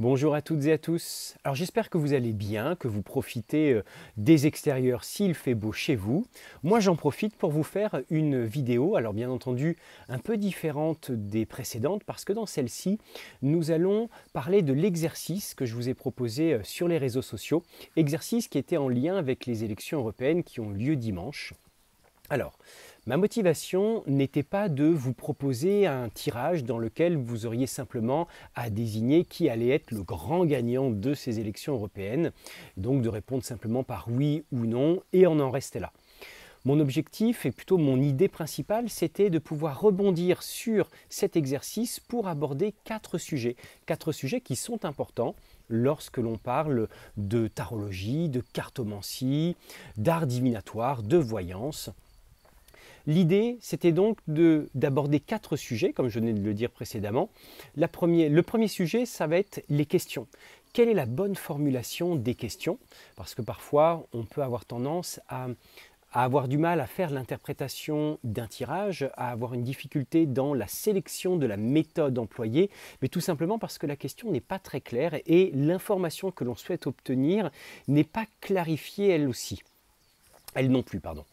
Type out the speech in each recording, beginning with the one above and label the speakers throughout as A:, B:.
A: Bonjour à toutes et à tous. Alors j'espère que vous allez bien, que vous profitez euh, des extérieurs s'il fait beau chez vous. Moi j'en profite pour vous faire une vidéo, alors bien entendu un peu différente des précédentes parce que dans celle-ci nous allons parler de l'exercice que je vous ai proposé euh, sur les réseaux sociaux, exercice qui était en lien avec les élections européennes qui ont lieu dimanche. Alors, Ma motivation n'était pas de vous proposer un tirage dans lequel vous auriez simplement à désigner qui allait être le grand gagnant de ces élections européennes, donc de répondre simplement par oui ou non, et on en restait là. Mon objectif, et plutôt mon idée principale, c'était de pouvoir rebondir sur cet exercice pour aborder quatre sujets, quatre sujets qui sont importants lorsque l'on parle de tarologie, de cartomancie, d'art divinatoire, de voyance. L'idée, c'était donc d'aborder quatre sujets, comme je venais de le dire précédemment. le premier sujet, ça va être les questions. Quelle est la bonne formulation des questions Parce que parfois, on peut avoir tendance à, à avoir du mal à faire l'interprétation d'un tirage, à avoir une difficulté dans la sélection de la méthode employée, mais tout simplement parce que la question n'est pas très claire et l'information que l'on souhaite obtenir n'est pas clarifiée elle aussi. Elle non plus, pardon.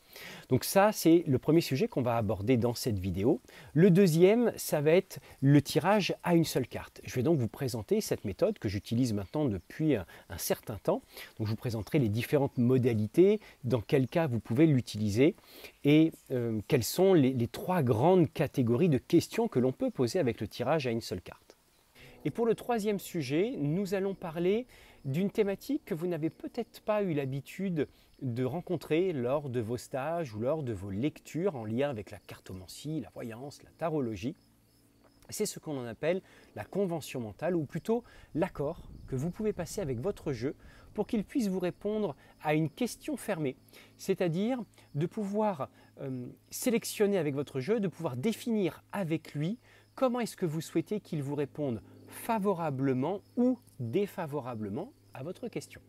A: Donc ça, c'est le premier sujet qu'on va aborder dans cette vidéo. Le deuxième, ça va être le tirage à une seule carte. Je vais donc vous présenter cette méthode que j'utilise maintenant depuis un, certain temps. Donc je vous présenterai les différentes modalités, dans quel cas vous pouvez l'utiliser et euh, quelles sont les, les trois grandes catégories de questions que l'on peut poser avec le tirage à une seule carte. Et pour le troisième sujet, nous allons parler d'une thématique que vous n'avez peut-être pas eu l'habitude de rencontrer lors de vos stages ou lors de vos lectures en lien avec la cartomancie, la voyance, la tarologie. C'est ce qu'on appelle la convention mentale ou plutôt l'accord que vous pouvez passer avec votre jeu pour qu'il puisse vous répondre à une question fermée, c'est-à-dire de pouvoir euh, sélectionner avec votre jeu, de pouvoir définir avec lui comment est-ce que vous souhaitez qu'il vous réponde favorablement ou défavorablement à votre question.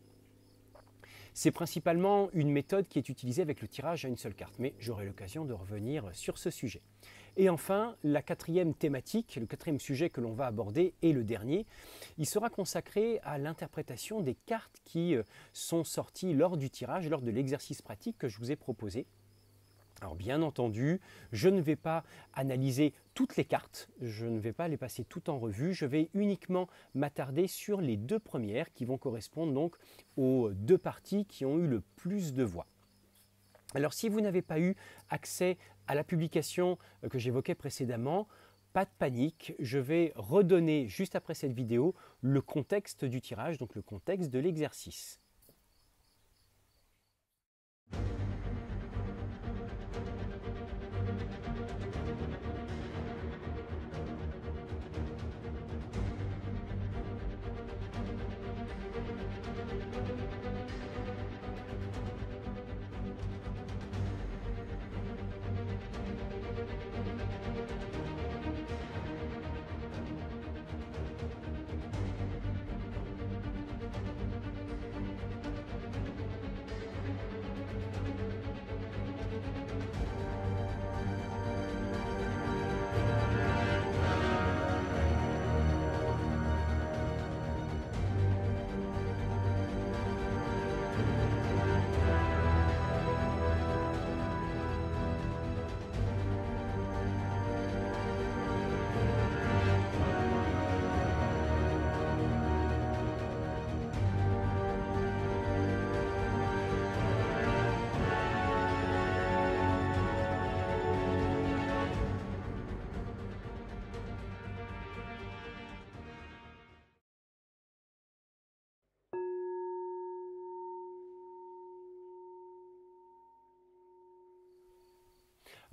A: C'est principalement une méthode qui est utilisée avec le tirage à une seule carte, mais j'aurai l'occasion de revenir sur ce sujet. Et enfin, la quatrième thématique, le quatrième sujet que l'on va aborder et le dernier, il sera consacré à l'interprétation des cartes qui euh, sont sorties lors du tirage, lors de l'exercice pratique que je vous ai proposé. Alors bien entendu, je ne vais pas analyser toutes les cartes, je ne vais pas les passer toutes en revue, je vais uniquement m'attarder sur les deux premières qui vont correspondre donc aux deux parties qui ont eu le plus de voix. Alors si vous n'avez pas eu accès à la publication euh, que j'évoquais précédemment, pas de panique, je vais redonner juste après cette vidéo le contexte du tirage, donc le contexte de l'exercice.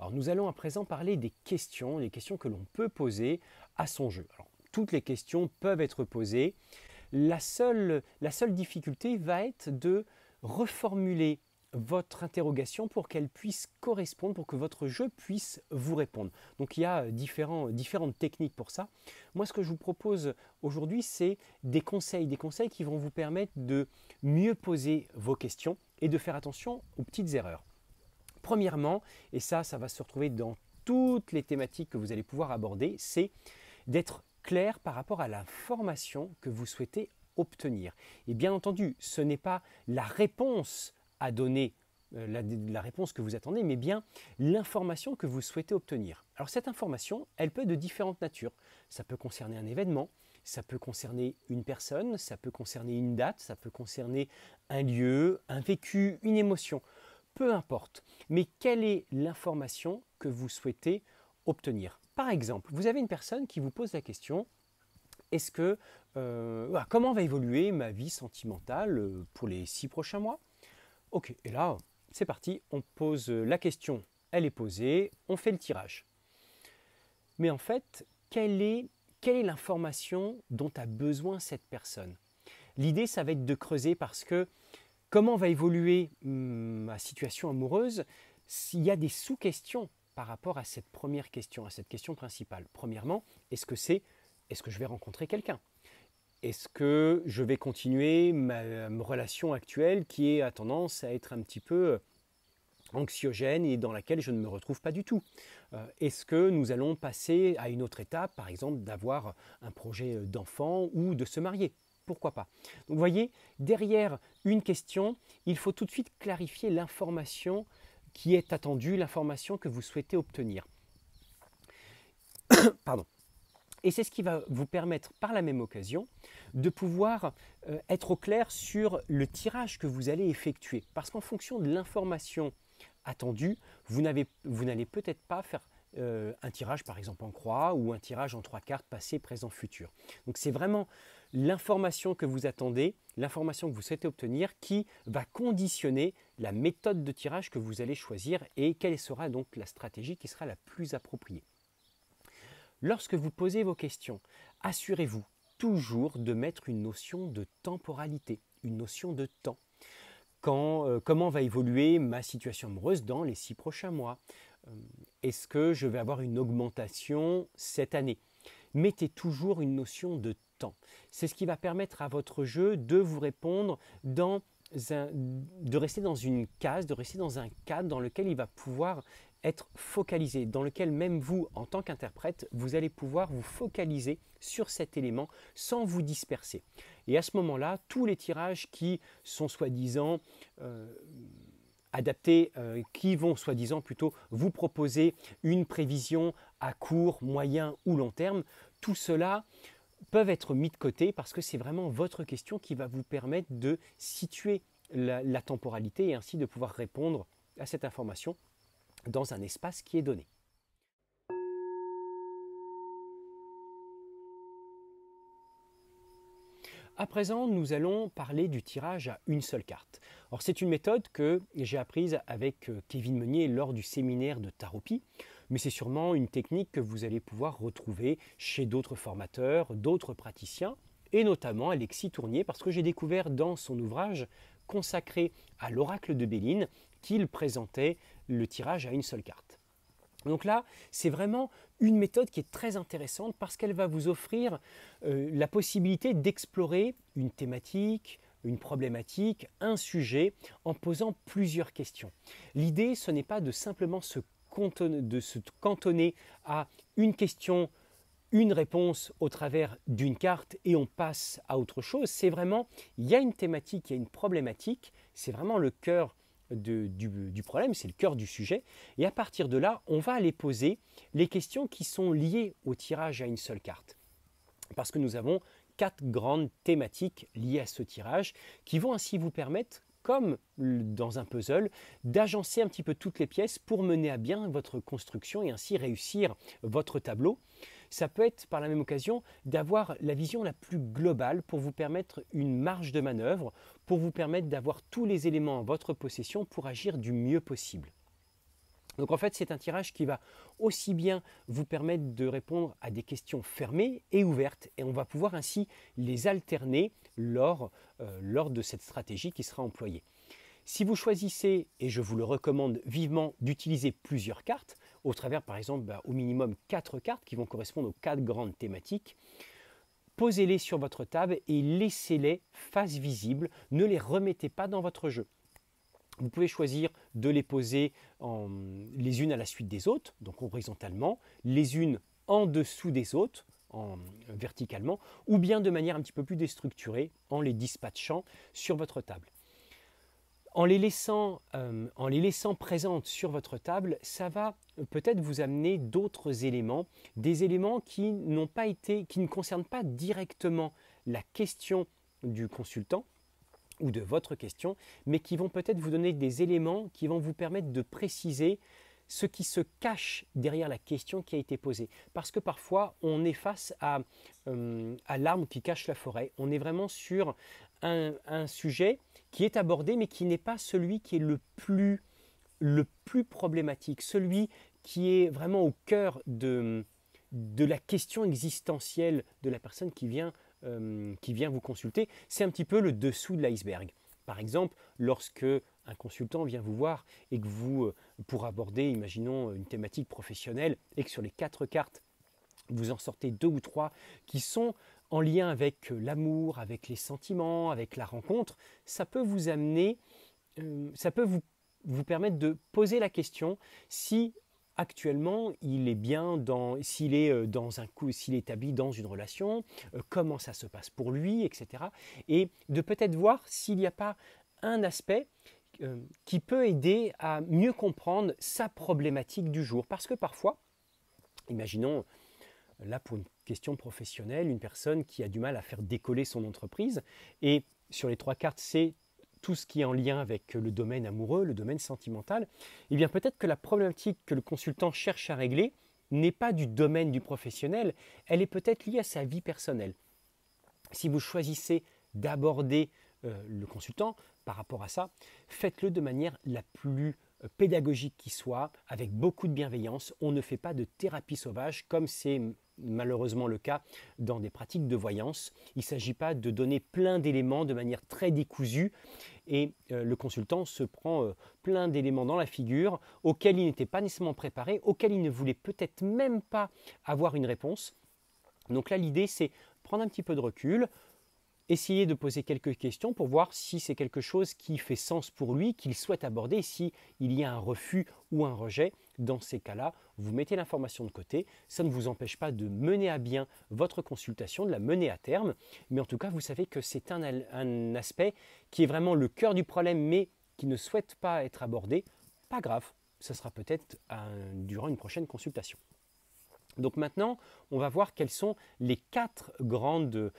A: Alors nous allons à présent parler des questions, des questions que l'on peut poser à son jeu. toutes les questions peuvent être posées. La seule, la seule difficulté va être de reformuler votre interrogation pour qu'elle puisse correspondre, pour que votre jeu puisse vous répondre. Donc il y a différentes techniques pour ça. Moi ce que je vous propose aujourd'hui c'est des conseils, des conseils qui vont vous permettre de mieux poser vos questions et de faire attention aux petites erreurs. Premièrement, et ça, ça va se retrouver dans toutes les thématiques que vous allez pouvoir aborder, c'est d'être clair par rapport à l'information que vous souhaitez obtenir. Et bien entendu, ce n'est pas la réponse à donner, euh, la, la, réponse que vous attendez, mais bien l'information que vous souhaitez obtenir. Alors cette information, elle peut être de différentes natures. Ça peut concerner un événement, ça peut concerner une personne, ça peut concerner une date, ça peut concerner un lieu, un vécu, une émotion peu importe. Mais quelle est l'information que vous souhaitez obtenir Par exemple, vous avez une personne qui vous pose la question est-ce que euh, ah, comment va évoluer ma vie sentimentale euh, pour les six prochains mois Ok, et là, c'est parti, on pose euh, la question, elle est posée, on fait le tirage. Mais en fait, quelle est quelle est l'information dont a besoin cette personne L'idée, ça va être de creuser parce que comment va évoluer hum, ma situation amoureuse s'il y a des sous-questions par rapport à cette première question, à cette question principale. Premièrement, est-ce que c'est est-ce que je vais rencontrer quelqu'un Est-ce que je vais continuer ma, relation actuelle qui est à tendance à être un petit peu euh, anxiogène et dans laquelle je ne me retrouve pas du tout euh, Est-ce que nous allons passer à une autre étape, par exemple d'avoir un projet euh, d'enfant ou de se marier pourquoi pas Donc vous voyez, derrière une question, il faut tout de suite clarifier l'information qui est attendue, l'information que vous souhaitez obtenir. Pardon. Et c'est ce qui va vous permettre, par la même occasion, de pouvoir euh, être au clair sur le tirage que vous allez effectuer. Parce qu'en fonction de l'information attendue, vous n'allez peut-être pas faire euh, un tirage, par exemple, en croix ou un tirage en trois cartes, passé, présent, futur. Donc c'est vraiment l'information que vous attendez, l'information que vous souhaitez obtenir, qui va conditionner la méthode de tirage que vous allez choisir et quelle sera donc la stratégie qui sera la plus appropriée. Lorsque vous posez vos questions, assurez-vous toujours de mettre une notion de temporalité, une notion de temps. Quand, euh, comment va évoluer ma situation amoureuse dans les six prochains mois euh, Est-ce que je vais avoir une augmentation cette année Mettez toujours une notion de c'est ce qui va permettre à votre jeu de vous répondre dans de rester dans une case, de rester dans un cadre dans lequel il va pouvoir être focalisé, dans lequel même vous, en tant qu'interprète, vous allez pouvoir vous focaliser sur cet élément sans vous disperser. Et à ce moment-là, tous les tirages qui sont soi-disant euh, adaptés, euh, qui vont soi-disant plutôt vous proposer une prévision à court, moyen ou long terme, tout cela peuvent être mis de côté parce que c'est vraiment votre question qui va vous permettre de situer la, temporalité et ainsi de pouvoir répondre à cette information dans un espace qui est donné. À présent, nous allons parler du tirage à une seule carte. c'est une méthode que j'ai apprise avec euh, Kevin Meunier lors du séminaire de Taropi mais c'est sûrement une technique que vous allez pouvoir retrouver chez d'autres formateurs, d'autres praticiens, et notamment Alexis Tournier, parce que j'ai découvert dans son ouvrage consacré à l'oracle de Béline qu'il présentait le tirage à une seule carte. Donc là, c'est vraiment une méthode qui est très intéressante parce qu'elle va vous offrir euh, la possibilité d'explorer une thématique, une problématique, un sujet en posant plusieurs questions. L'idée, ce n'est pas de simplement se de se cantonner à une question, une réponse au travers d'une carte et on passe à autre chose. C'est vraiment, il y a une thématique, il y a une problématique, c'est vraiment le cœur du, du, problème, c'est le cœur du sujet. Et à partir de là, on va aller poser les questions qui sont liées au tirage à une seule carte. Parce que nous avons quatre grandes thématiques liées à ce tirage qui vont ainsi vous permettre comme dans un puzzle, d'agencer un petit peu toutes les pièces pour mener à bien votre construction et ainsi réussir votre tableau. Ça peut être par la même occasion d'avoir la vision la plus globale pour vous permettre une marge de manœuvre, pour vous permettre d'avoir tous les éléments en votre possession pour agir du mieux possible. Donc en fait, c'est un tirage qui va aussi bien vous permettre de répondre à des questions fermées et ouvertes, et on va pouvoir ainsi les alterner euh, lors, de cette stratégie qui sera employée. Si vous choisissez, et je vous le recommande vivement, d'utiliser plusieurs cartes, au travers par exemple bah, au minimum quatre cartes qui vont correspondre aux quatre grandes thématiques, posez-les sur votre table et laissez-les face visible, ne les remettez pas dans votre jeu. Vous pouvez choisir de les poser les unes à la suite des autres, donc horizontalement, les unes en dessous des autres, euh, verticalement, ou bien de manière un petit peu plus déstructurée en les dispatchant sur votre table. En les, laissant, euh, en les laissant présentes sur votre table, ça va euh, peut-être vous amener d'autres éléments, des éléments qui n'ont pas été, qui ne concernent pas directement la question du consultant, ou de votre question, mais qui vont peut-être vous donner des éléments qui vont vous permettre de préciser ce qui se cache derrière la question qui a été posée. Parce que parfois, on est face à, euh, qui cache la forêt. On est vraiment sur un, sujet qui est abordé, mais qui n'est pas celui qui est le plus, le plus problématique, celui qui est vraiment au cœur de, de la question existentielle de la personne qui vient, euh, qui vient vous consulter. C'est un petit peu le dessous de l'iceberg. Par exemple, lorsque un consultant vient vous voir et que vous, euh, pour aborder, imaginons, une thématique professionnelle, et que sur les quatre cartes, vous en sortez deux ou trois qui sont en lien avec euh, l'amour, avec les sentiments, avec la rencontre, ça peut vous amener, euh, ça peut vous, vous permettre de poser la question si actuellement, il est bien dans, s'il est euh, dans un coup, s'il est établi dans une relation, euh, comment ça se passe pour lui, etc. Et de peut-être voir s'il n'y a pas un aspect euh, qui peut aider à mieux comprendre sa problématique du jour. Parce que parfois, imaginons, là pour une question professionnelle, une personne qui a du mal à faire décoller son entreprise, et sur les trois cartes, c'est tout ce qui est en lien avec le domaine amoureux, le domaine sentimental, eh bien peut-être que la problématique que le consultant cherche à régler n'est pas du domaine du professionnel, elle est peut-être liée à sa vie personnelle. Si vous choisissez d'aborder euh, le consultant par rapport à ça, faites-le de manière la plus pédagogique qui soit, avec beaucoup de bienveillance. On ne fait pas de thérapie sauvage comme c'est malheureusement le cas dans des pratiques de voyance. Il ne s'agit pas de donner plein d'éléments de manière très décousue et euh, le consultant se prend euh, plein d'éléments dans la figure auxquels il n'était pas nécessairement préparé, auxquels il ne voulait peut-être même pas avoir une réponse. Donc là, l'idée, c'est prendre un petit peu de recul, essayer de poser quelques questions pour voir si c'est quelque chose qui fait sens pour lui, qu'il souhaite aborder, si il y a un refus ou un rejet. Dans ces cas-là, vous mettez l'information de côté. Ça ne vous empêche pas de mener à bien votre consultation, de la mener à terme. Mais en tout cas, vous savez que c'est un, aspect qui est vraiment le cœur du problème, mais qui ne souhaite pas être abordé. Pas grave, ce sera peut-être durant une prochaine consultation. Donc maintenant, on va voir quelles sont les quatre grandes,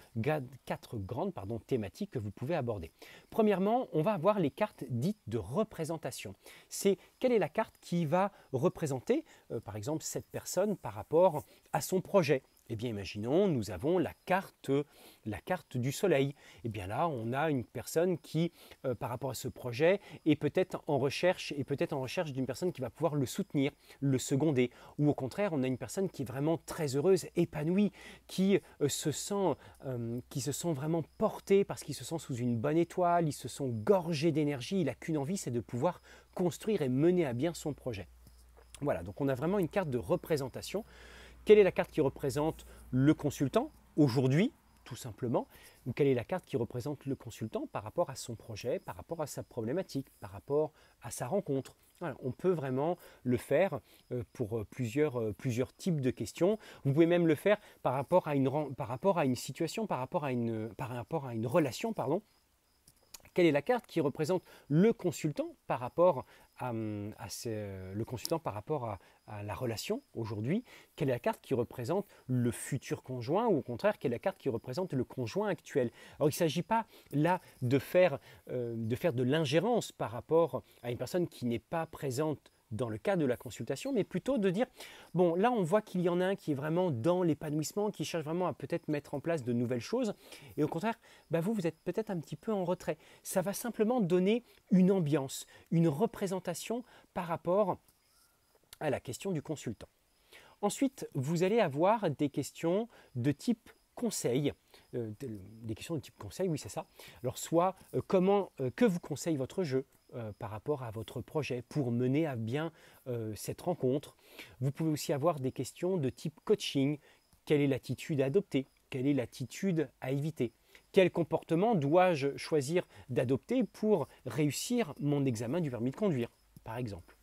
A: thématiques que vous pouvez aborder. Premièrement, on va avoir les cartes dites de représentation. C'est quelle est la carte qui va représenter, euh, par exemple, cette personne par rapport à son projet, eh bien, imaginons, nous avons la carte, la carte du soleil. Eh bien là, on a une personne qui, euh, par rapport à ce projet, est peut-être en recherche et peut-être en recherche d'une personne qui va pouvoir le soutenir, le seconder. Ou au contraire, on a une personne qui est vraiment très heureuse, épanouie, qui euh, se sent, euh, qui se sent vraiment portée parce qu'il se sent sous une bonne étoile, il se sent gorgé d'énergie. Il n'a qu'une envie, c'est de pouvoir construire et mener à bien son projet. Voilà, donc on a vraiment une carte de représentation quelle est la carte qui représente le consultant aujourd'hui, tout simplement Ou quelle est la carte qui représente le consultant par rapport à son projet, par rapport à sa problématique, par rapport à sa rencontre on peut vraiment le faire euh, pour euh, plusieurs, euh, plusieurs types de questions. Vous pouvez même le faire par rapport à une, par rapport à une situation, par rapport à une, par rapport à une relation. Pardon. Quelle est la carte qui représente le consultant par rapport à... Euh, le consultant par rapport à, la relation aujourd'hui Quelle est la carte qui représente le futur conjoint ou au contraire, quelle est la carte qui représente le conjoint actuel Alors il ne s'agit pas là de faire, euh, de, faire de l'ingérence par rapport à une personne qui n'est pas présente dans le cas de la consultation, mais plutôt de dire, bon, là on voit qu'il y en a un qui est vraiment dans l'épanouissement, qui cherche vraiment à peut-être mettre en place de nouvelles choses, et au contraire, bah, vous, vous êtes peut-être un petit peu en retrait. Ça va simplement donner une ambiance, une représentation par rapport à la question du consultant. Ensuite, vous allez avoir des questions de type conseil. Euh, des questions de type conseil, oui c'est ça. Alors soit euh, comment, euh, que vous conseille votre jeu par rapport à votre projet pour mener à bien cette rencontre. Vous pouvez aussi avoir des questions de type coaching. Quelle est l'attitude à adopter Quelle est l'attitude à éviter quel comportement dois-je choisir d'adopter pour réussir mon examen du permis de conduire, par exemple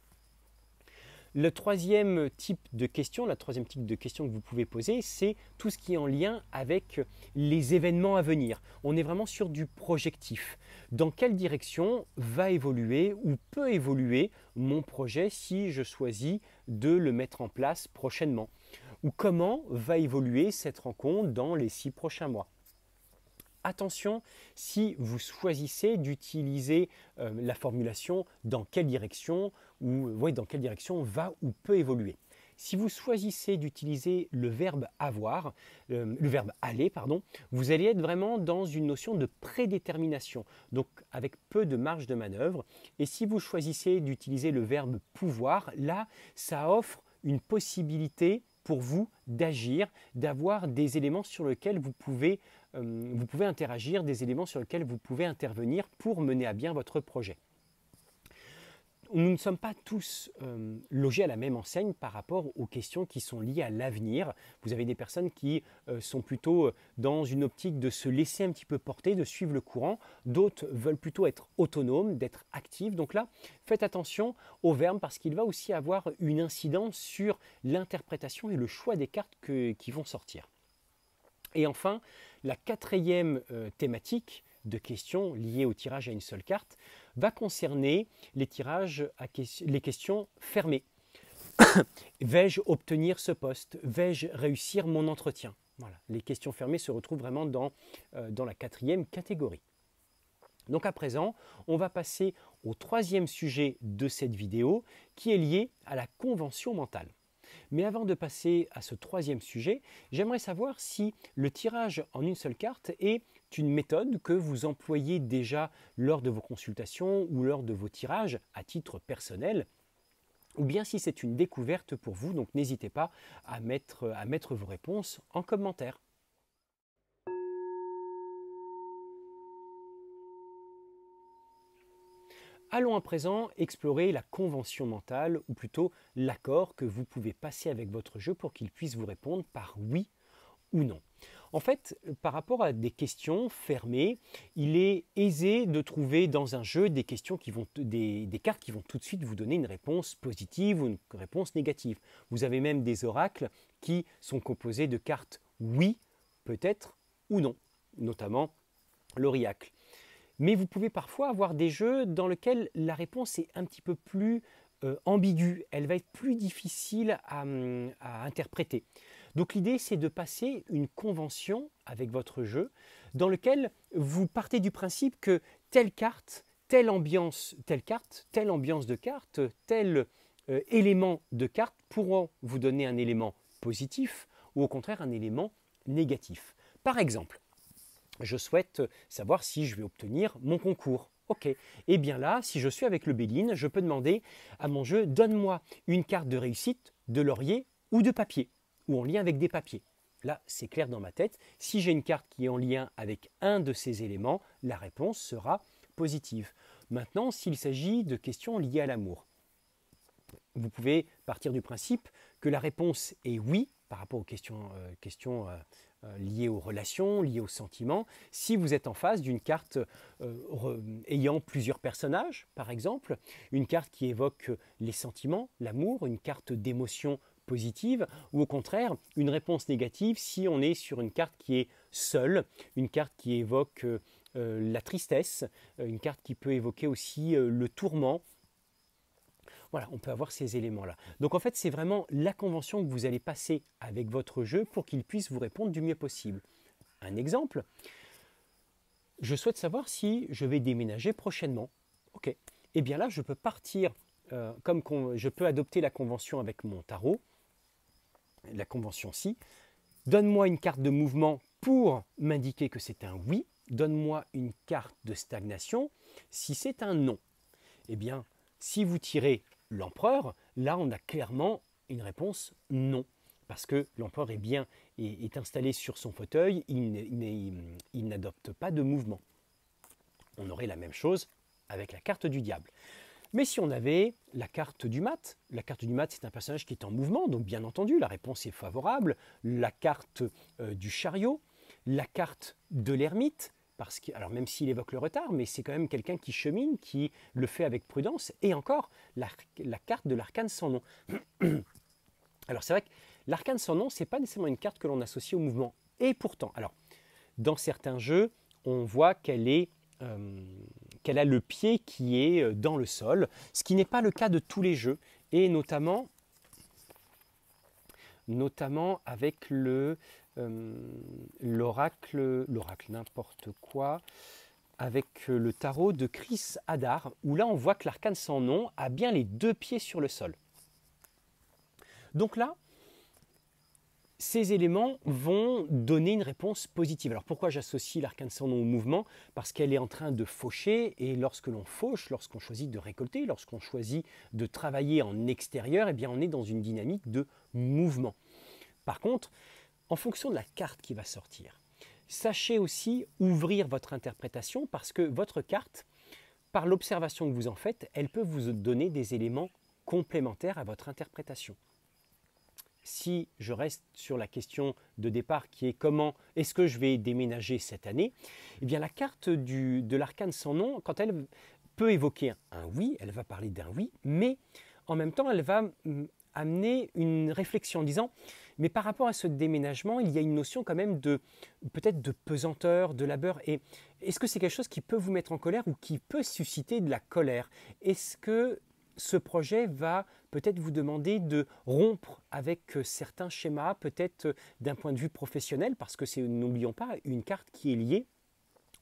A: le troisième type de question, la troisième type de question que vous pouvez poser, c'est tout ce qui est en lien avec les événements à venir. On est vraiment sur du projectif. Dans quelle direction va évoluer ou peut évoluer mon projet si je choisis de le mettre en place prochainement Ou comment va évoluer cette rencontre dans les six prochains mois attention si vous choisissez d'utiliser euh, la formulation dans quelle direction, ou voyez dans quelle direction va ou peut évoluer. Si vous choisissez d'utiliser le verbe avoir, euh, le verbe aller, pardon, vous allez être vraiment dans une notion de prédétermination, donc avec peu de marge de manœuvre. Et si vous choisissez d'utiliser le verbe pouvoir, là, ça offre une possibilité pour vous d'agir, d'avoir des éléments sur lesquels vous pouvez, euh, vous pouvez interagir, des éléments sur lesquels vous pouvez intervenir pour mener à bien votre projet nous ne sommes pas tous euh, logés à la même enseigne par rapport aux questions qui sont liées à l'avenir. Vous avez des personnes qui euh, sont plutôt euh, dans une optique de se laisser un petit peu porter, de suivre le courant. D'autres veulent plutôt être autonomes, d'être actifs. Donc là, faites attention au verbe parce qu'il va aussi avoir une incidence sur l'interprétation et le choix des cartes qui vont sortir. Et enfin, la quatrième thématique, de questions liées au tirage à une seule carte va concerner les tirages à les questions fermées. Vais-je obtenir ce poste Vais-je réussir mon entretien voilà. Les questions fermées se retrouvent vraiment dans, euh, dans la quatrième catégorie. Donc à présent, on va passer au troisième sujet de cette vidéo qui est lié à la convention mentale. Mais avant de passer à ce troisième sujet, j'aimerais savoir si le tirage en une seule carte est une méthode que vous employez déjà lors de vos consultations ou lors de vos tirages à titre personnel ou bien si c'est une découverte pour vous, donc n'hésitez pas à mettre, à mettre vos réponses en commentaire. Allons à présent explorer la convention mentale, ou plutôt l'accord que vous pouvez passer avec votre jeu pour qu'il puisse vous répondre par oui ou non. En fait, par rapport à des questions fermées, il est aisé de trouver dans un jeu des questions qui vont, des, cartes qui vont tout de suite vous donner une réponse positive ou une réponse négative. Vous avez même des oracles qui sont composés de cartes oui, peut-être ou non, notamment l'oriacle. Mais vous pouvez parfois avoir des jeux dans lesquels la réponse est un petit peu plus euh, ambiguë, elle va être plus difficile à interpréter. Donc l'idée, c'est de passer une convention avec votre jeu dans lequel vous partez du principe que telle carte, telle ambiance, telle carte, telle ambiance de carte, tel euh, élément de carte pourront vous donner un élément positif ou au contraire un élément négatif. Par exemple, je souhaite savoir si je vais obtenir mon concours. Ok, et eh bien là, si je suis avec le Béline, je peux demander à mon jeu, donne-moi une carte de réussite, de laurier ou de papier ou en lien avec des papiers. Là, c'est clair dans ma tête. Si j'ai une carte qui est en lien avec un de ces éléments, la réponse sera positive. Maintenant, s'il s'agit de questions liées à l'amour, vous pouvez partir du principe que la réponse est oui par rapport aux questions, euh, euh, euh, liées aux relations, liées aux sentiments. Si vous êtes en face d'une carte ayant plusieurs personnages, par exemple, une carte qui évoque les sentiments, l'amour, une carte d'émotion positive, ou au contraire une réponse négative si on est sur une carte qui est seule, une carte qui évoque euh, euh, la tristesse, euh, une carte qui peut évoquer aussi le tourment. Voilà, on peut avoir ces éléments-là. Donc en fait, c'est vraiment la convention que vous allez passer avec votre jeu pour qu'il puisse vous répondre du mieux possible. Un exemple, je souhaite savoir si je vais déménager prochainement. Ok, et eh bien là, je peux partir, comme je peux adopter la convention avec mon tarot, la convention si, donne-moi une carte de mouvement pour m'indiquer que c'est un oui, donne-moi une carte de stagnation si c'est un non. Eh bien, si vous tirez l'empereur, là on a clairement une réponse non, parce que l'empereur est bien est, est, installé sur son fauteuil, il n'adopte pas de mouvement. On aurait la même chose avec la carte du diable. Mais si on avait la carte du mat, la carte du mat c'est un personnage qui est en mouvement, donc bien entendu la réponse est favorable. La carte euh, du chariot, la carte de l'ermite, parce que, alors même s'il évoque le retard, mais c'est quand même quelqu'un qui chemine, qui le fait avec prudence, et encore la, carte de l'arcane sans nom. alors c'est vrai que l'arcane sans nom, ce n'est pas nécessairement une carte que l'on associe au mouvement. Et pourtant, alors dans certains jeux, on voit qu'elle est euh, qu'elle a le pied qui est euh, dans le sol, ce qui n'est pas le cas de tous les jeux, et notamment, notamment avec le euh, l'oracle, l'oracle n'importe quoi, avec euh, le tarot de Chris Hadar, où là on voit que l'arcane sans nom a bien les deux pieds sur le sol. Donc là, ces éléments vont donner une réponse positive. Alors pourquoi j'associe l'arcane sans nom au mouvement Parce qu'elle est en train de faucher et lorsque l'on fauche, lorsqu'on choisit de récolter, lorsqu'on choisit de travailler en extérieur, eh bien on est dans une dynamique de mouvement. Par contre, en fonction de la carte qui va sortir, sachez aussi ouvrir votre interprétation parce que votre carte, par l'observation que vous en faites, elle peut vous donner des éléments complémentaires à votre interprétation si je reste sur la question de départ qui est comment est-ce que je vais déménager cette année, eh bien la carte de l'arcane sans nom, quand elle peut évoquer un oui, elle va parler d'un oui, mais en même temps elle va amener une réflexion en disant mais par rapport à ce déménagement, il y a une notion quand même de peut-être de pesanteur, de labeur. Et est-ce que c'est quelque chose qui peut vous mettre en colère ou qui peut susciter de la colère Est-ce que ce projet va peut-être vous demander de rompre avec euh, certains schémas, peut-être euh, d'un point de vue professionnel, parce que c'est, n'oublions pas, une carte qui est liée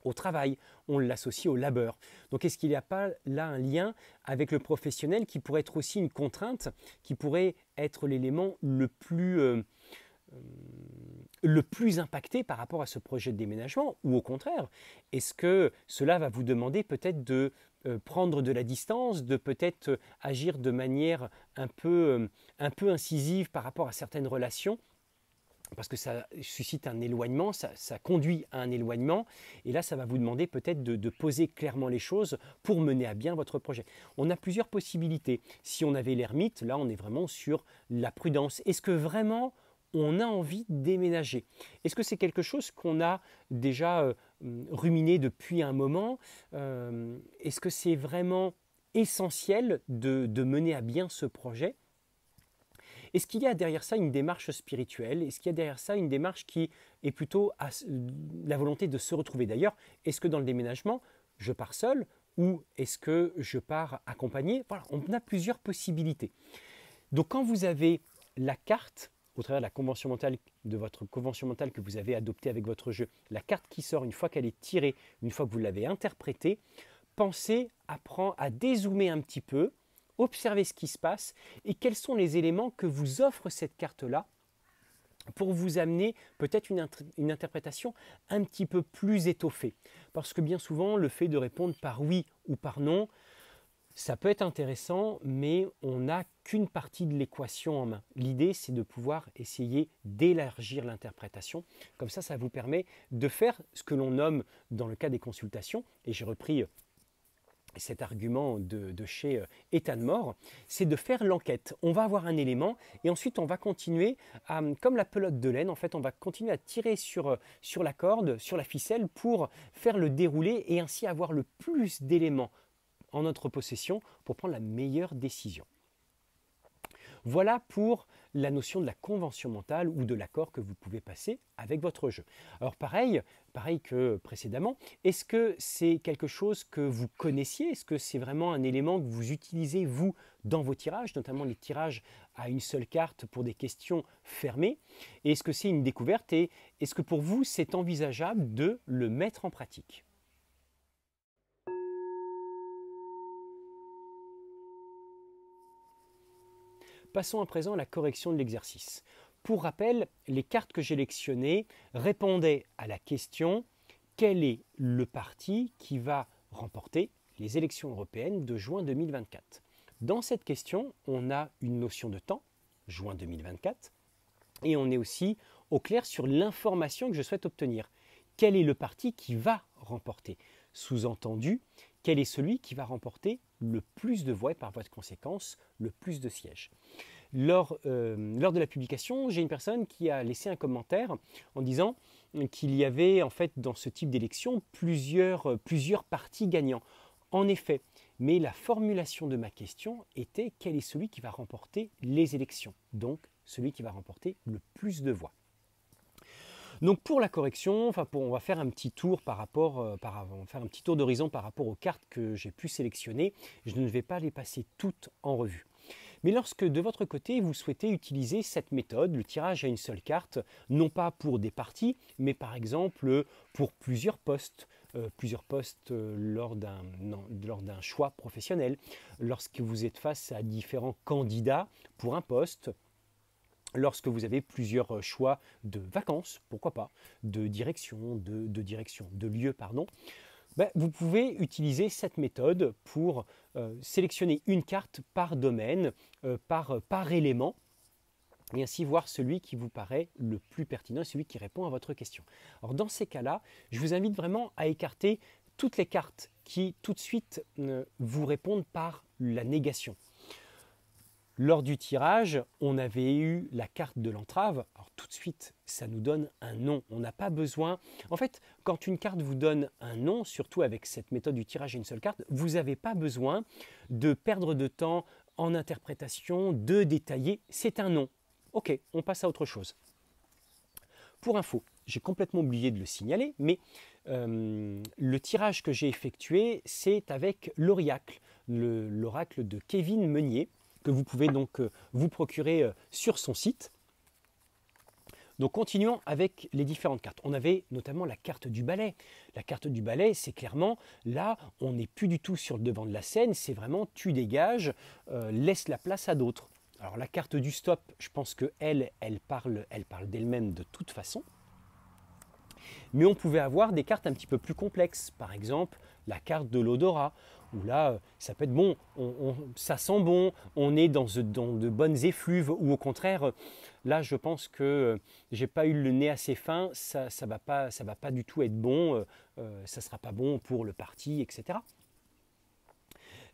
A: au travail, on l'associe au labeur. Donc est-ce qu'il n'y a pas là un lien avec le professionnel qui pourrait être aussi une contrainte, qui pourrait être l'élément le plus... Euh, le plus impacté par rapport à ce projet de déménagement Ou au contraire, est-ce que cela va vous demander peut-être de euh, prendre de la distance, de peut-être euh, agir de manière un peu, euh, un peu incisive par rapport à certaines relations parce que ça suscite un éloignement, ça, conduit à un éloignement, et là ça va vous demander peut-être de, de, poser clairement les choses pour mener à bien votre projet. On a plusieurs possibilités. Si on avait l'ermite, là on est vraiment sur la prudence. Est-ce que vraiment on a envie de déménager. Est-ce que c'est quelque chose qu'on a déjà euh, mm, ruminé depuis un moment euh, Est-ce que c'est vraiment essentiel de, mener à bien ce projet est-ce qu'il y a derrière ça une démarche spirituelle Est-ce qu'il y a derrière ça une démarche qui est plutôt à la volonté de se retrouver D'ailleurs, est-ce que dans le déménagement, je pars seul ou est-ce que je pars accompagné Voilà, on a plusieurs possibilités. Donc quand vous avez la carte au travers de la convention mentale, de votre convention mentale que vous avez adoptée avec votre jeu. La carte qui sort, une fois qu'elle est tirée, une fois que vous l'avez interprétée, pensez, prendre à dézoomer un petit peu, observez ce qui se passe et quels sont les éléments que vous offre cette carte-là pour vous amener peut-être une, interprétation un petit peu plus étoffée. Parce que bien souvent, le fait de répondre par oui ou par non, ça peut être intéressant, mais on n'a qu'une partie de l'équation en main. L'idée, c'est de pouvoir essayer d'élargir l'interprétation. Comme ça, ça vous permet de faire ce que l'on nomme, dans le cas des consultations, et j'ai repris euh, cet argument de, chez chez de mort, c'est de faire l'enquête. On va avoir un élément et ensuite on va continuer hum, comme la pelote de laine, en fait, on va continuer à tirer sur, euh, sur la corde, sur la ficelle pour faire le déroulé et ainsi avoir le plus d'éléments en notre possession pour prendre la meilleure décision. Voilà pour la notion de la convention mentale ou de l'accord que vous pouvez passer avec votre jeu. Alors pareil, pareil que précédemment, est-ce que c'est quelque chose que vous connaissiez Est-ce que c'est vraiment un élément que vous utilisez vous dans vos tirages, notamment les tirages à une seule carte pour des questions fermées Est-ce que c'est une découverte et est-ce que pour vous c'est envisageable de le mettre en pratique Passons à présent à la correction de l'exercice. Pour rappel, les cartes que j'ai électionnées répondaient à la question quel est le parti qui va remporter les élections européennes de juin 2024 Dans cette question, on a une notion de temps, juin 2024, et on est aussi au clair sur l'information que je souhaite obtenir. Quel est le parti qui va remporter Sous-entendu, quel est celui qui va remporter le plus de voix et par voie de conséquence le plus de sièges. Lors, euh, lors de la publication, j'ai une personne qui a laissé un commentaire en disant qu'il y avait en fait dans ce type d'élection plusieurs, euh, plusieurs partis gagnants. En effet, mais la formulation de ma question était quel est celui qui va remporter les élections, donc celui qui va remporter le plus de voix. Donc pour la correction, enfin pour, on va faire un petit tour par rapport, euh, par, faire un petit tour d'horizon par rapport aux cartes que j'ai pu sélectionner. Je ne vais pas les passer toutes en revue. Mais lorsque de votre côté vous souhaitez utiliser cette méthode, le tirage à une seule carte, non pas pour des parties, mais par exemple euh, pour plusieurs postes, euh, plusieurs postes lors d'un choix professionnel, lorsque vous êtes face à différents candidats pour un poste, lorsque vous avez plusieurs euh, choix de vacances, pourquoi pas, de direction, de, direction, de lieu, pardon, ben, vous pouvez utiliser cette méthode pour euh, sélectionner une carte par domaine, euh, par, élément, et ainsi voir celui qui vous paraît le plus pertinent, celui qui répond à votre question. Alors dans ces cas-là, je vous invite vraiment à écarter toutes les cartes qui tout de suite vous répondent par la négation. Lors du tirage, on avait eu la carte de l'entrave. Alors tout de suite, ça nous donne un nom. On n'a pas besoin. En fait, quand une carte vous donne un nom, surtout avec cette méthode du tirage à une seule carte, vous n'avez pas besoin de perdre de temps en interprétation, de détailler. C'est un nom. Ok, on passe à autre chose. Pour info, j'ai complètement oublié de le signaler, mais euh, le tirage que j'ai effectué, c'est avec l'Oracle, l'oracle de Kevin Meunier que vous pouvez donc euh, vous procurer euh, sur son site. Donc continuons avec les différentes cartes. On avait notamment la carte du ballet. La carte du ballet, c'est clairement là, on n'est plus du tout sur le devant de la scène, c'est vraiment tu dégages, euh, laisse la place à d'autres. Alors la carte du stop, je pense que elle, elle parle, elle parle d'elle-même de toute façon. Mais on pouvait avoir des cartes un petit peu plus complexes, par exemple la carte de l'odorat là, euh, ça peut être bon, ça sent bon, on est euh, dans, de bonnes effluves, ou au contraire, euh, là, je pense que j'ai pas eu le nez assez fin, ça, ça va pas, va pas du tout être bon, ça ça sera pas bon pour le parti, etc.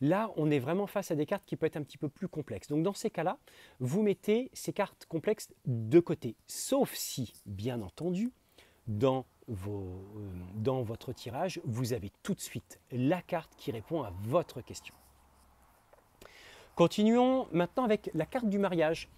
A: Là, on est vraiment face à des cartes qui peuvent être un petit peu plus complexes. Donc dans ces cas-là, vous mettez ces cartes complexes de côté, sauf si, bien entendu, dans euh, dans votre tirage, vous avez tout de suite la carte qui répond à votre question. Continuons maintenant avec la carte du mariage.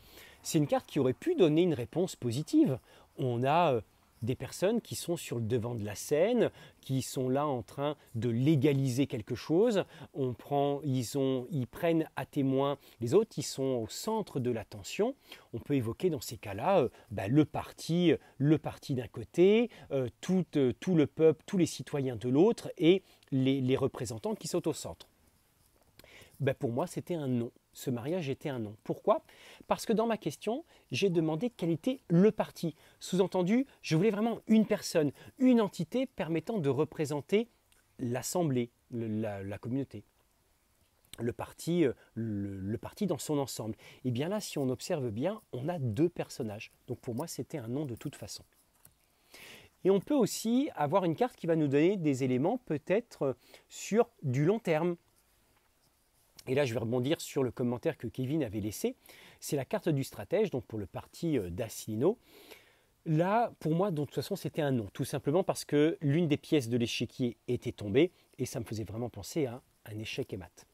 A: C'est une carte qui aurait pu donner une réponse positive. On a euh, des personnes qui sont sur le devant de la scène, qui sont là en train de légaliser quelque chose. On prend, ils, ont, ils prennent à témoin les autres, ils sont au centre de l'attention. On peut évoquer dans ces cas-là euh, bah, le parti, euh, le parti d'un côté, euh, tout, le peuple, tous les citoyens de l'autre et les, représentants qui sont au centre. Bah, pour moi, c'était un non ce mariage était un nom. Pourquoi Parce que dans ma question, j'ai demandé quel était le parti. Sous-entendu, je voulais vraiment une personne, une entité permettant de représenter l'assemblée, la, communauté, le parti, euh, le, parti dans son ensemble. Et eh bien là, si on observe bien, on a deux personnages. Donc pour moi, c'était un nom de toute façon. Et on peut aussi avoir une carte qui va nous donner des éléments peut-être euh, sur du long terme, et là, je vais rebondir sur le commentaire que Kevin avait laissé. C'est la carte du stratège, donc pour le parti euh, d'Assino. Là, pour moi, de toute façon, c'était un non, tout simplement parce que l'une des pièces de l'échiquier était tombée et ça me faisait vraiment penser à un échec et mat.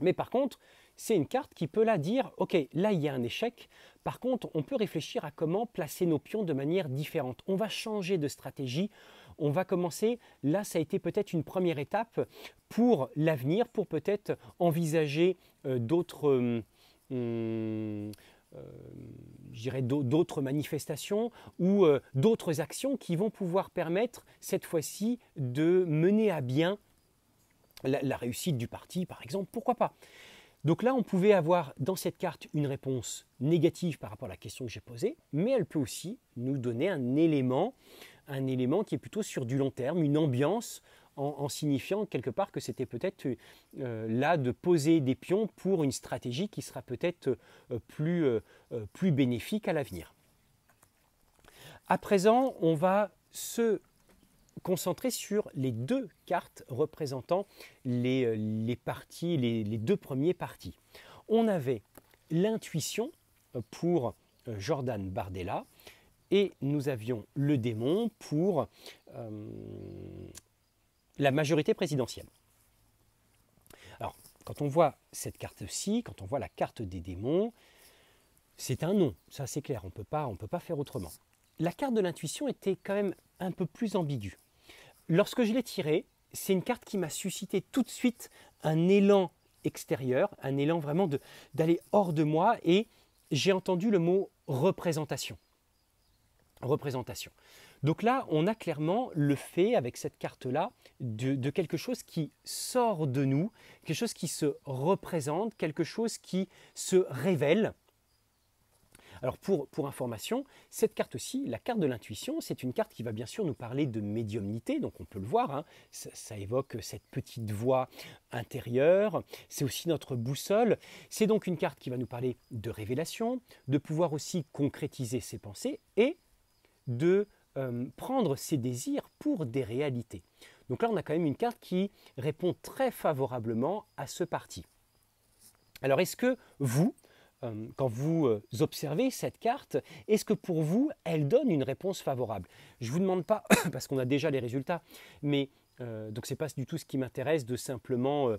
A: Mais par contre, c'est une carte qui peut là dire, ok, là il y a un échec, par contre on peut réfléchir à comment placer nos pions de manière différente. On va changer de stratégie, on va commencer. Là, ça a été peut-être une première étape pour l'avenir, pour peut-être envisager euh, d'autres... Euh, hmm, euh, d'autres manifestations ou d'autres actions qui vont pouvoir permettre cette fois-ci de mener à bien la, réussite du parti, par exemple. Pourquoi pas Donc là, on pouvait avoir dans cette carte une réponse négative par rapport à la question que j'ai posée, mais elle peut aussi nous donner un élément un élément qui est plutôt sur du long terme, une ambiance, en, signifiant quelque part que c'était peut-être euh, là de poser des pions pour une stratégie qui sera peut-être euh, euh, plus, bénéfique à l'avenir. À présent, on va se concentrer sur les deux cartes représentant les, parties, les, les, deux premiers parties. On avait l'intuition pour Jordan Bardella, et nous avions le démon pour euh, la majorité présidentielle. Alors, quand on voit cette carte-ci, quand on voit la carte des démons, c'est un nom, ça c'est clair, on ne peut pas faire autrement. La carte de l'intuition était quand même un peu plus ambiguë. Lorsque je l'ai tirée, c'est une carte qui m'a suscité tout de suite un élan extérieur, un élan vraiment d'aller hors de moi, et j'ai entendu le mot représentation représentation. Donc là, on a clairement le fait, avec cette carte-là, de, quelque chose qui sort de nous, quelque chose qui se représente, quelque chose qui se révèle. Alors pour, pour information, cette carte aussi, la carte de l'intuition, c'est une carte qui va bien sûr nous parler de médiumnité, donc on peut le voir, hein. ça, évoque cette petite voix intérieure, c'est aussi notre boussole, c'est donc une carte qui va nous parler de révélation, de pouvoir aussi concrétiser ses pensées et de euh, prendre ses désirs pour des réalités. Donc là, on a quand même une carte qui répond très favorablement à ce parti. Alors est-ce que vous, euh, quand vous euh, observez cette carte, est-ce que pour vous, elle donne une réponse favorable Je ne vous demande pas, parce qu'on a déjà les résultats, mais donc ce n'est pas du tout ce qui m'intéresse de simplement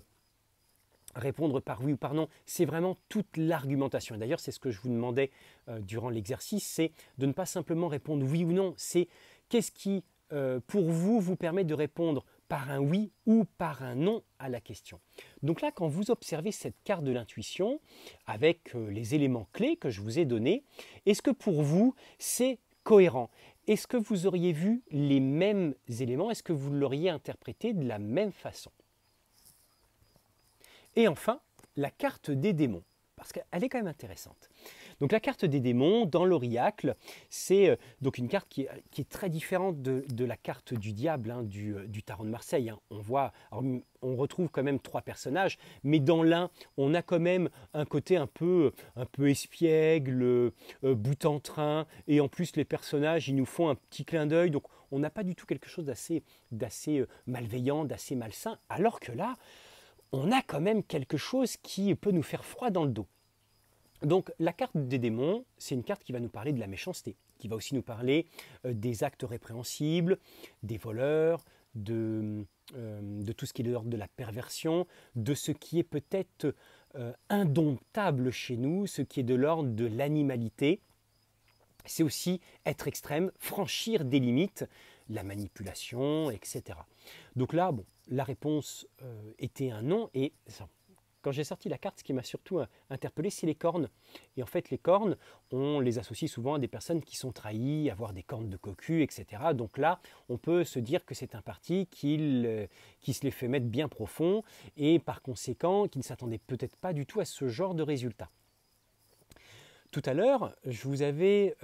A: répondre par oui ou par non, c'est vraiment toute l'argumentation. d'ailleurs, c'est ce que je vous demandais euh, durant l'exercice, c'est de ne pas simplement répondre oui ou non, c'est qu'est-ce qui, euh, pour vous, vous permet de répondre par un oui ou par un non à la question. Donc là, quand vous observez cette carte de l'intuition, avec euh, les éléments clés que je vous ai donnés, est-ce que pour vous, c'est cohérent Est-ce que vous auriez vu les mêmes éléments Est-ce que vous l'auriez interprété de la même façon et enfin, la carte des démons, parce qu'elle est quand même intéressante. Donc la carte des démons dans l'Oriacle, c'est euh, donc une carte qui est, très différente de, la carte du diable hein, euh, du, tarot de Marseille. Hein. On voit, on retrouve quand même trois personnages, mais dans l'un, on a quand même un côté un peu, un peu espiègle, euh, bout en train, et en plus les personnages, ils nous font un petit clin d'œil, donc on n'a pas du tout quelque chose d'assez malveillant, d'assez malsain, alors que là, on a quand même quelque chose qui peut nous faire froid dans le dos. Donc la carte des démons, c'est une carte qui va nous parler de la méchanceté, qui va aussi nous parler euh, des actes répréhensibles, des voleurs, euh, de, tout ce qui est de l'ordre de la perversion, de ce qui est peut-être euh, indomptable chez nous, ce qui est de l'ordre de l'animalité. C'est aussi être extrême, franchir des limites, la manipulation, etc. Donc là, bon, la réponse euh, était un non. Et quand j'ai sorti la carte, ce qui m'a surtout euh, interpellé, c'est les cornes. Et en fait, les cornes, on les associe souvent à des personnes qui sont trahies, avoir des cornes de cocu, etc. Donc là, on peut se dire que c'est un parti euh, qui, se les fait mettre bien profond et par conséquent, qui ne s'attendait peut-être pas du tout à ce genre de résultat. Tout à l'heure, je vous avais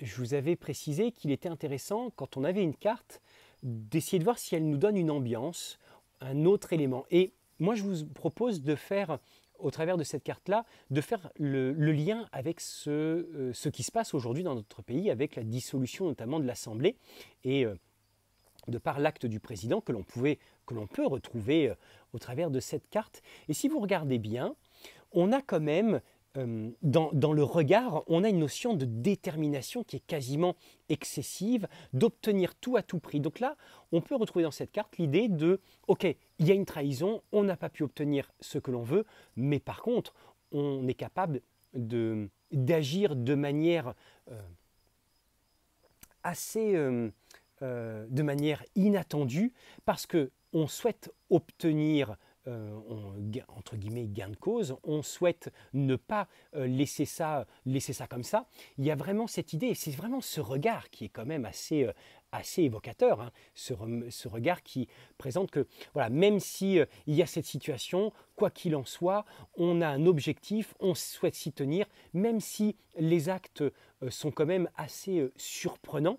A: je vous avais précisé qu'il était intéressant, quand on avait une carte, d'essayer de voir si elle nous donne une ambiance, un autre élément. Et moi, je vous propose de faire, au travers de cette carte-là, de faire le, lien avec euh, ce, qui se passe aujourd'hui dans notre pays, avec la dissolution notamment de l'Assemblée, et euh, de par l'acte du président que l'on pouvait que l'on peut retrouver euh, au travers de cette carte. Et si vous regardez bien, on a quand même euh, dans, le regard, on a une notion de détermination qui est quasiment excessive, d'obtenir tout à tout prix. Donc là, on peut retrouver dans cette carte l'idée de, ok, il y a une trahison, on n'a pas pu obtenir ce que l'on veut, mais par contre, on est capable d'agir de manière euh, assez, euh, de manière inattendue, parce que on souhaite obtenir euh, on, entre guillemets gain de cause, on souhaite ne pas euh, laisser ça, laisser ça comme ça. Il y a vraiment cette idée, c'est vraiment ce regard qui est quand même assez, euh, assez évocateur, hein, ce, regard qui présente que voilà, même si il y a cette situation, quoi qu'il en soit, on a un objectif, on souhaite s'y tenir, même si les actes sont quand même assez surprenants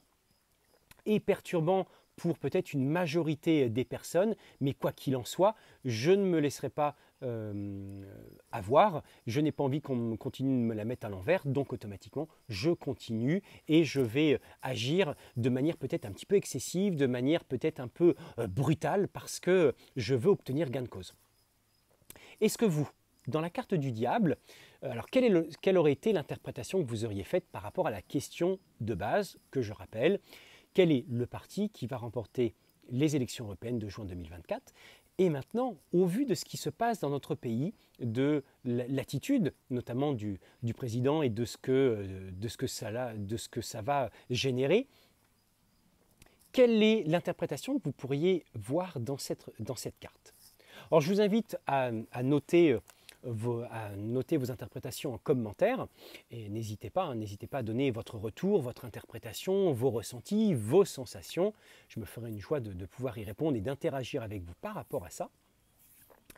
A: et perturbants pour peut-être une majorité des personnes, mais quoi qu'il en soit, je ne me laisserai pas euh, avoir, je n'ai pas envie qu'on continue de me la mettre à l'envers, donc automatiquement, je continue et je vais euh, agir de manière peut-être un petit peu excessive, de manière peut-être un peu euh, brutale, parce que je veux obtenir gain de cause. Est-ce que vous, dans la carte du diable, alors quelle aurait été l'interprétation que vous auriez faite par rapport à la question de base que je rappelle quel est le parti qui va remporter les élections européennes de juin 2024 et maintenant, au vu de ce qui se passe dans notre pays, de l'attitude notamment du, président et de ce, que, euh, de, ce que ça, va générer, quelle est l'interprétation que vous pourriez voir dans cette, dans cette carte Alors je vous invite à noter euh, à noter vos interprétations en commentaires Et hein, n'hésitez pas, à donner votre retour, votre interprétation, vos ressentis, vos sensations. Je me ferai une joie de pouvoir y répondre et d'interagir avec vous par rapport à ça.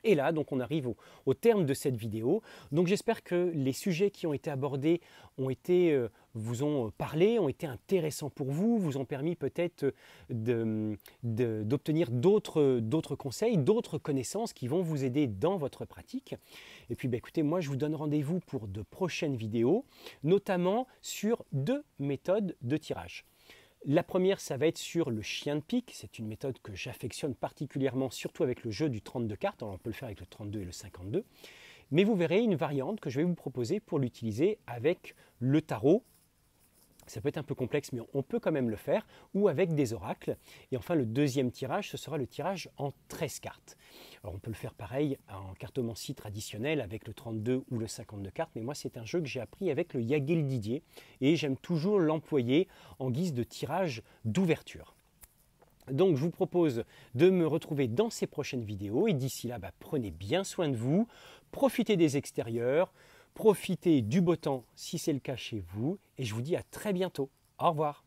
A: Et là, donc, on arrive au, terme de cette vidéo. Donc, j'espère que les sujets qui ont été abordés ont été, euh, vous ont parlé, ont été intéressants pour vous, vous ont permis peut-être euh, d'obtenir d'autres conseils, d'autres connaissances qui vont vous aider dans votre pratique. Et puis, bah, écoutez, moi, je vous donne rendez-vous pour de prochaines vidéos, notamment sur deux méthodes de tirage. La première, ça va être sur le chien de pique. C'est une méthode que j'affectionne particulièrement, surtout avec le jeu du 32 cartes. Alors on peut le faire avec le 32 et le 52. Mais vous verrez une variante que je vais vous proposer pour l'utiliser avec le tarot ça peut être un peu complexe, mais on peut quand même le faire, ou avec des oracles. Et enfin, le deuxième tirage, ce sera le tirage en 13 cartes. Alors, on peut le faire pareil en cartomancie traditionnelle avec le 32 ou le 52 cartes, mais moi, c'est un jeu que j'ai appris avec le Yagel Didier, et j'aime toujours l'employer en guise de tirage d'ouverture. Donc je vous propose de me retrouver dans ces prochaines vidéos et d'ici là, bah, prenez bien soin de vous, profitez des extérieurs, Profitez du beau temps si c'est le cas chez vous et je vous dis à très bientôt. Au revoir.